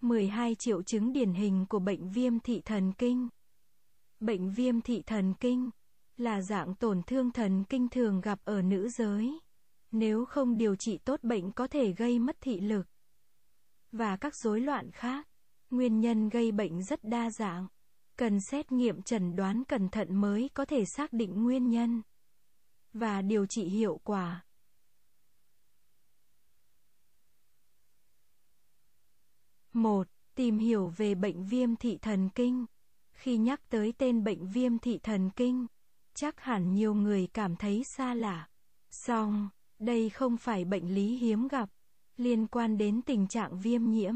12 triệu chứng điển hình của bệnh viêm thị thần kinh. Bệnh viêm thị thần kinh là dạng tổn thương thần kinh thường gặp ở nữ giới. Nếu không điều trị tốt bệnh có thể gây mất thị lực và các rối loạn khác. Nguyên nhân gây bệnh rất đa dạng, cần xét nghiệm chẩn đoán cẩn thận mới có thể xác định nguyên nhân và điều trị hiệu quả. 1. Tìm hiểu về bệnh viêm thị thần kinh. Khi nhắc tới tên bệnh viêm thị thần kinh, chắc hẳn nhiều người cảm thấy xa lạ. Song, đây không phải bệnh lý hiếm gặp, liên quan đến tình trạng viêm nhiễm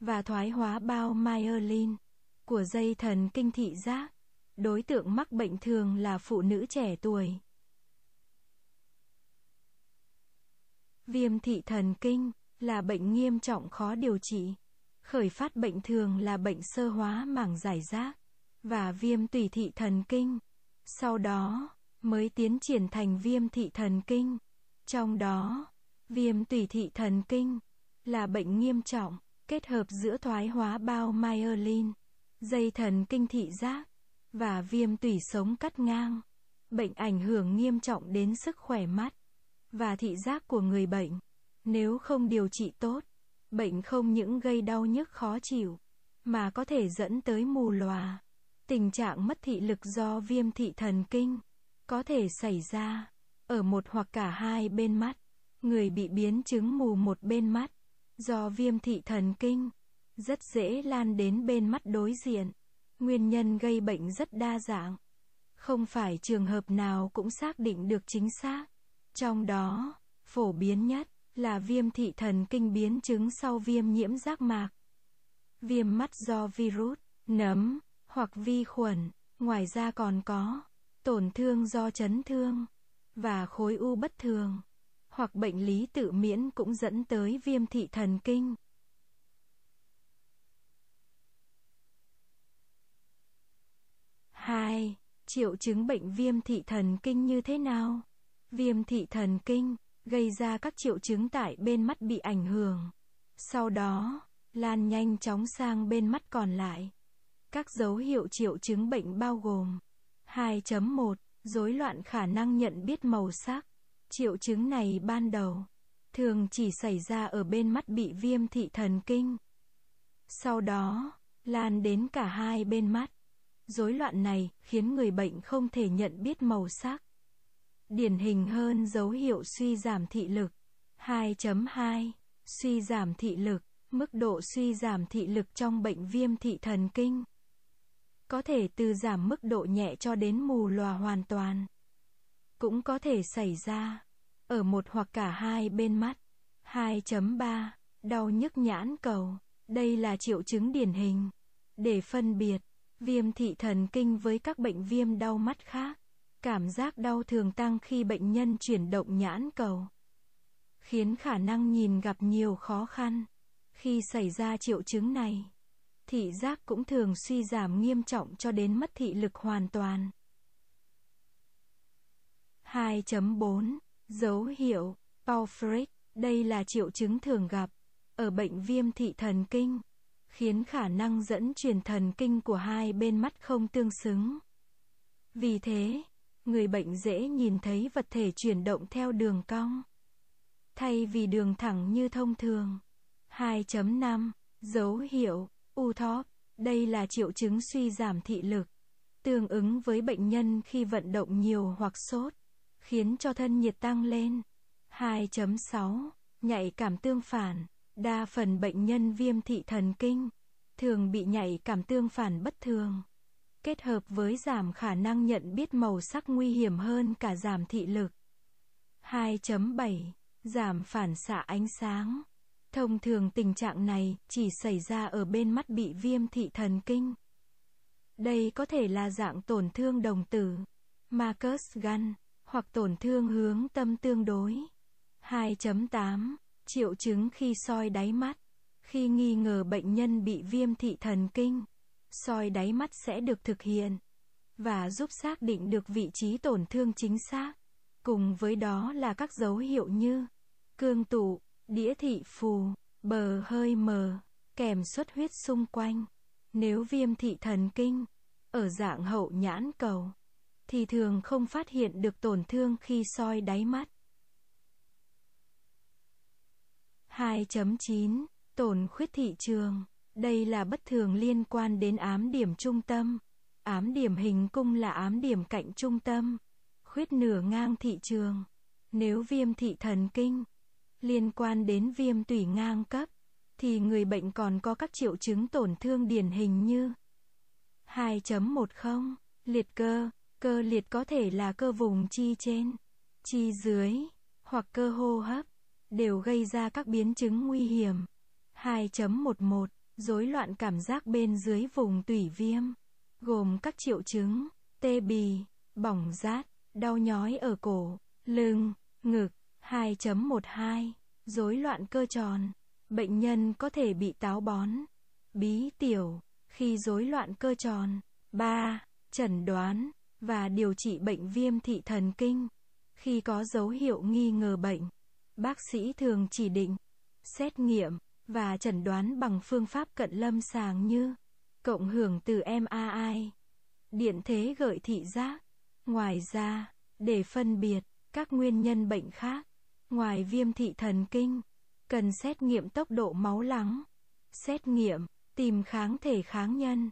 và thoái hóa bao myelin của dây thần kinh thị giác. Đối tượng mắc bệnh thường là phụ nữ trẻ tuổi. Viêm thị thần kinh là bệnh nghiêm trọng khó điều trị Khởi phát bệnh thường là bệnh sơ hóa mảng giải rác và viêm tủy thị thần kinh. Sau đó mới tiến triển thành viêm thị thần kinh. Trong đó, viêm tủy thị thần kinh là bệnh nghiêm trọng kết hợp giữa thoái hóa bao myelin, dây thần kinh thị giác và viêm tủy sống cắt ngang. Bệnh ảnh hưởng nghiêm trọng đến sức khỏe mắt và thị giác của người bệnh nếu không điều trị tốt. Bệnh không những gây đau nhức khó chịu, mà có thể dẫn tới mù lòa. Tình trạng mất thị lực do viêm thị thần kinh có thể xảy ra ở một hoặc cả hai bên mắt. Người bị biến chứng mù một bên mắt do viêm thị thần kinh rất dễ lan đến bên mắt đối diện. Nguyên nhân gây bệnh rất đa dạng, không phải trường hợp nào cũng xác định được chính xác. Trong đó, phổ biến nhất là viêm thị thần kinh biến chứng sau viêm nhiễm giác mạc, viêm mắt do virus, nấm hoặc vi khuẩn, ngoài ra còn có tổn thương do chấn thương và khối u bất thường hoặc bệnh lý tự miễn cũng dẫn tới viêm thị thần kinh. hai triệu chứng bệnh viêm thị thần kinh như thế nào viêm thị thần kinh gây ra các triệu chứng tại bên mắt bị ảnh hưởng. Sau đó, lan nhanh chóng sang bên mắt còn lại. Các dấu hiệu triệu chứng bệnh bao gồm 2.1 rối loạn khả năng nhận biết màu sắc. Triệu chứng này ban đầu thường chỉ xảy ra ở bên mắt bị viêm thị thần kinh. Sau đó, lan đến cả hai bên mắt. Rối loạn này khiến người bệnh không thể nhận biết màu sắc điển hình hơn dấu hiệu suy giảm thị lực. 2.2 Suy giảm thị lực, mức độ suy giảm thị lực trong bệnh viêm thị thần kinh có thể từ giảm mức độ nhẹ cho đến mù lòa hoàn toàn. Cũng có thể xảy ra ở một hoặc cả hai bên mắt. 2.3 Đau nhức nhãn cầu, đây là triệu chứng điển hình để phân biệt viêm thị thần kinh với các bệnh viêm đau mắt khác. Cảm giác đau thường tăng khi bệnh nhân chuyển động nhãn cầu, khiến khả năng nhìn gặp nhiều khó khăn. Khi xảy ra triệu chứng này, thị giác cũng thường suy giảm nghiêm trọng cho đến mất thị lực hoàn toàn. 2.4 Dấu hiệu Palfrey, đây là triệu chứng thường gặp ở bệnh viêm thị thần kinh, khiến khả năng dẫn truyền thần kinh của hai bên mắt không tương xứng. Vì thế, người bệnh dễ nhìn thấy vật thể chuyển động theo đường cong thay vì đường thẳng như thông thường. 2.5 Dấu hiệu U thóp Đây là triệu chứng suy giảm thị lực, tương ứng với bệnh nhân khi vận động nhiều hoặc sốt, khiến cho thân nhiệt tăng lên. 2.6 Nhạy cảm tương phản Đa phần bệnh nhân viêm thị thần kinh thường bị nhạy cảm tương phản bất thường kết hợp với giảm khả năng nhận biết màu sắc nguy hiểm hơn cả giảm thị lực. 2.7. Giảm phản xạ ánh sáng. Thông thường tình trạng này chỉ xảy ra ở bên mắt bị viêm thị thần kinh. Đây có thể là dạng tổn thương đồng tử, Marcus gan hoặc tổn thương hướng tâm tương đối. 2.8. Triệu chứng khi soi đáy mắt. Khi nghi ngờ bệnh nhân bị viêm thị thần kinh, soi đáy mắt sẽ được thực hiện và giúp xác định được vị trí tổn thương chính xác. Cùng với đó là các dấu hiệu như cương tụ, đĩa thị phù, bờ hơi mờ, kèm xuất huyết xung quanh. Nếu viêm thị thần kinh ở dạng hậu nhãn cầu thì thường không phát hiện được tổn thương khi soi đáy mắt. 2.9 Tổn khuyết thị trường đây là bất thường liên quan đến ám điểm trung tâm. Ám điểm hình cung là ám điểm cạnh trung tâm, khuyết nửa ngang thị trường. Nếu viêm thị thần kinh liên quan đến viêm tủy ngang cấp thì người bệnh còn có các triệu chứng tổn thương điển hình như 2.10 liệt cơ, cơ liệt có thể là cơ vùng chi trên, chi dưới hoặc cơ hô hấp đều gây ra các biến chứng nguy hiểm. 2.11 rối loạn cảm giác bên dưới vùng tủy viêm, gồm các triệu chứng tê bì, bỏng rát, đau nhói ở cổ, lưng, ngực, 2.12, rối loạn cơ tròn. Bệnh nhân có thể bị táo bón, bí tiểu khi rối loạn cơ tròn. 3. Chẩn đoán và điều trị bệnh viêm thị thần kinh. Khi có dấu hiệu nghi ngờ bệnh, bác sĩ thường chỉ định xét nghiệm và chẩn đoán bằng phương pháp cận lâm sàng như cộng hưởng từ MRI, điện thế gợi thị giác. Ngoài ra, để phân biệt các nguyên nhân bệnh khác, ngoài viêm thị thần kinh, cần xét nghiệm tốc độ máu lắng, xét nghiệm tìm kháng thể kháng nhân,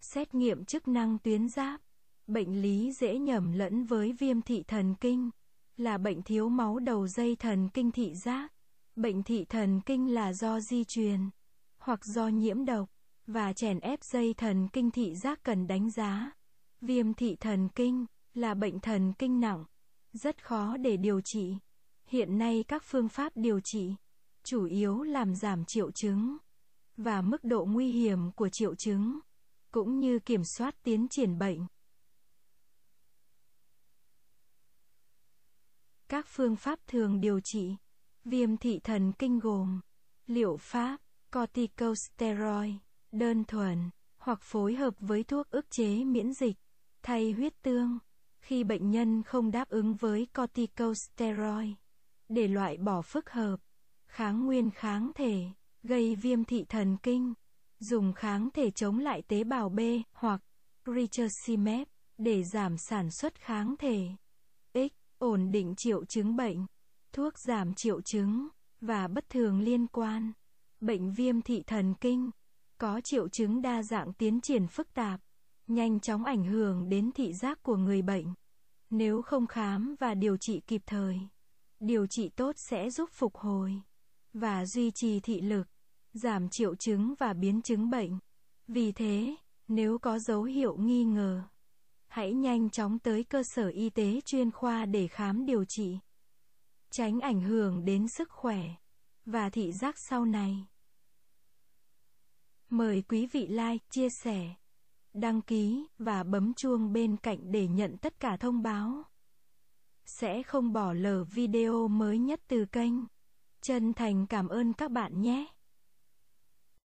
xét nghiệm chức năng tuyến giáp. Bệnh lý dễ nhầm lẫn với viêm thị thần kinh là bệnh thiếu máu đầu dây thần kinh thị giác Bệnh thị thần kinh là do di truyền hoặc do nhiễm độc và chèn ép dây thần kinh thị giác cần đánh giá. Viêm thị thần kinh là bệnh thần kinh nặng, rất khó để điều trị. Hiện nay các phương pháp điều trị chủ yếu làm giảm triệu chứng và mức độ nguy hiểm của triệu chứng cũng như kiểm soát tiến triển bệnh. Các phương pháp thường điều trị Viêm thị thần kinh gồm liệu pháp corticosteroid đơn thuần hoặc phối hợp với thuốc ức chế miễn dịch thay huyết tương khi bệnh nhân không đáp ứng với corticosteroid để loại bỏ phức hợp kháng nguyên kháng thể gây viêm thị thần kinh dùng kháng thể chống lại tế bào B hoặc rituximab để giảm sản xuất kháng thể X ổn định triệu chứng bệnh thuốc giảm triệu chứng và bất thường liên quan. Bệnh viêm thị thần kinh có triệu chứng đa dạng tiến triển phức tạp, nhanh chóng ảnh hưởng đến thị giác của người bệnh. Nếu không khám và điều trị kịp thời, điều trị tốt sẽ giúp phục hồi và duy trì thị lực, giảm triệu chứng và biến chứng bệnh. Vì thế, nếu có dấu hiệu nghi ngờ, hãy nhanh chóng tới cơ sở y tế chuyên khoa để khám điều trị tránh ảnh hưởng đến sức khỏe và thị giác sau này. Mời quý vị like, chia sẻ, đăng ký và bấm chuông bên cạnh để nhận tất cả thông báo. Sẽ không bỏ lỡ video mới nhất từ kênh. Chân thành cảm ơn các bạn nhé.